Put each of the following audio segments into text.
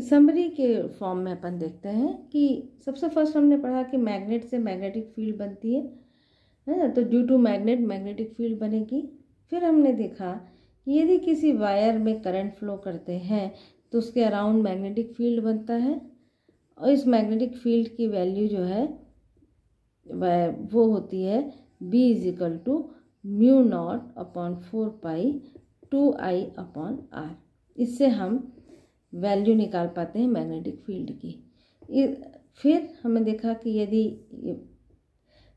summary के form में अपन देखते हैं कि सबसे फर्स्ट हमने पढ़ा कि मैग्नेट से मैग्नेटिक फील्ड बनती है है ना तो due to magnet magnetic field बनेगी फिर हमने देखा कि यदि किसी वायर में करंट फ्लो करते हैं तो उसके अराउंड मैग्नेटिक फील्ड बनता है और इस मैग्नेटिक फील्ड की वैल्यू जो है वो होती है B is equal to mu naught upon four pi two I upon R इससे हम वैल्यू निकाल पाते हैं मैग्नेटिक फील्ड की फिर हमने देखा कि यदि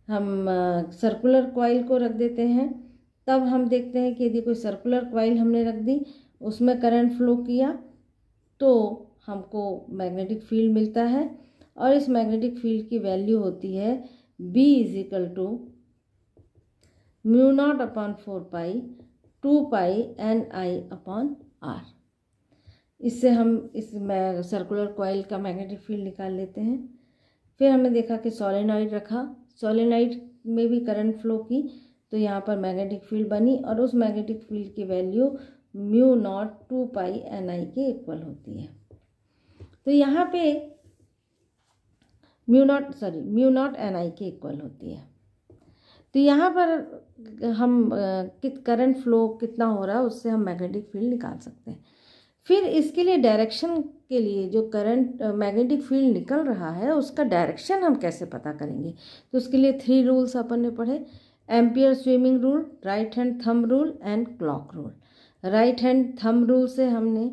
हम सर्कुलर कॉइल को रख देते हैं तब हम देखते हैं कि यदि कोई सर्कुलर कॉइल हमने रख दी उसमें करंट फ्लो किया तो हमको मैग्नेटिक फील्ड मिलता है और इस मैग्नेटिक फील्ड की वैल्यू होती है B is equal to mu naught upon four pi two pi N I upon R इससे हम इस सर्कुलर कॉयल का मैग्नेटिक फील्ड निकाल लेते हैं फिर हमने देखा कि सोलेनाइड रखा सोलेनाइड में भी करंट फ्लो की तो यहाँ पर मैग्नेटिक फील्ड बनी और उस मैग्नेटिक फील्ड की value mu naught two pi N I के इक्वल होती है तो यहाँ पे mu naught sorry mu naught N I के इक्वल होती है तो यहाँ पर हम कित करंट फ्लो कितना हो रहा है उससे हम मैग्नेटिक फील्ड निकाल सकते हैं फिर इसके लिए डायरेक्शन के लिए जो करंट मैग्नेटिक फील्ड निकल रहा है उसका डायरेक्शन हम कैसे पता करेंगे तो उसके लिए थ्री रूल्स अपन ने पढ़े ampere swimming rule right hand thumb rule and clock rule right hand thumb rule से हमने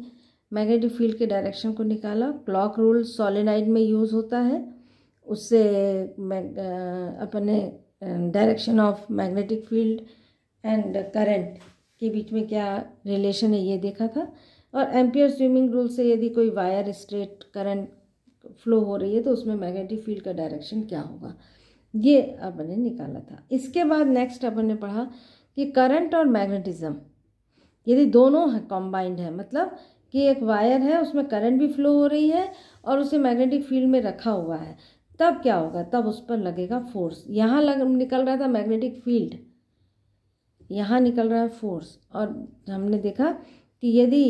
मैग्नेटिक फील्ड के डायरेक्शन को निकाला क्लॉक रूल सॉलिनाइड में यूज़ होता है उससे अपन ने direction of magnetic field and current के बीच में क्या रिलेशन है ये देखा था और एम्पियर स्विमिंग रूल से यदि कोई वायर स्ट्रेट करंट फ्लो हो रही है तो उसमें मैग्नेटिक फील्ड का डायरेक्शन क्या होगा ये अपन ने निकाला था इसके बाद नेक्स्ट अपन ने पढ़ा कि करंट और मैग्नेटिज्म यदि दोनों है कॉम्बाइंड है मतलब कि एक वायर है उसमें करंट भी फ्लो हो रही है और उसे मैग्नेटिक फील्ड में रखा हुआ है तब क्या होगा तब उस पर लगेगा फोर्स यहाँ लग निकल रहा था मैग्नेटिक फील्ड यहाँ निकल रहा है फोर्स और हमने देखा कि यदि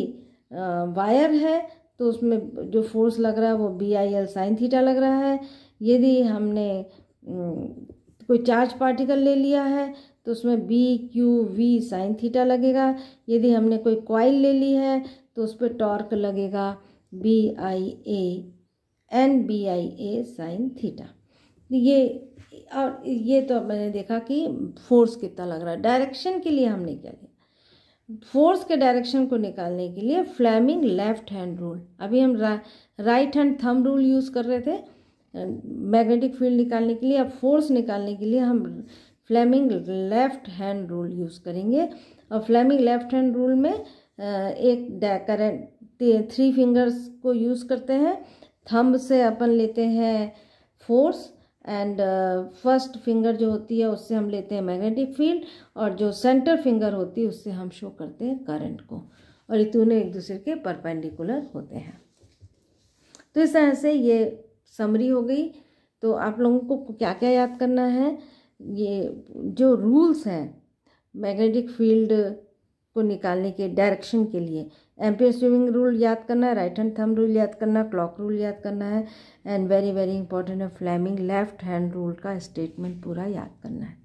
वायर है तो उसमें जो फोर्स लग रहा है वो B I L sine theta लग रहा है यदि हमने कोई चार्ज पार्टिकल ले लिया है तो उसमें B Q V sine theta लगेगा यदि हमने कोई कॉइल ले ली है तो उस पर टॉर्क लगेगा B I A N B I A sine theta ये और ये तो मैंने देखा कि फोर्स कितना लग रहा है डायरेक्शन के लिए हमने क्या किया फोर्स के डायरेक्शन को निकालने के लिए फ्लैमिंग लेफ्ट हैंड रूल अभी हम रा, right hand thumb rule use कर रहे थे मैग्नेटिक फील्ड निकालने के लिए अब फोर्स निकालने के लिए हम Fleming left hand rule use करेंगे और फ्लैमिंग लेफ्ट हैंड रूल में एक करेंट थ्री फिंगर्स को यूज़ करते हैं थंब से अपन लेते हैं फोर्स एंड फर्स्ट फिंगर जो होती है उससे हम लेते हैं मैग्नेटिक फील्ड और जो सेंटर फिंगर होती है उससे हम शो करते हैं करंट को और ये दोनों एक दूसरे के परपेंडिकुलर होते हैं तो इस तरह से ये समरी हो गई तो आप लोगों को क्या क्या याद करना है ये जो रूल्स हैं मैग्नेटिक फील्ड को निकालने के डायरेक्शन के लिए एम्पियर स्विमिंग रूल याद करना है राइट हैंड थम रूल याद करना क्लॉक रूल याद करना है एंड वेरी वेरी इंपॉर्टेंट है फ्लैमिंग लेफ्ट हैंड रूल का स्टेटमेंट पूरा याद करना है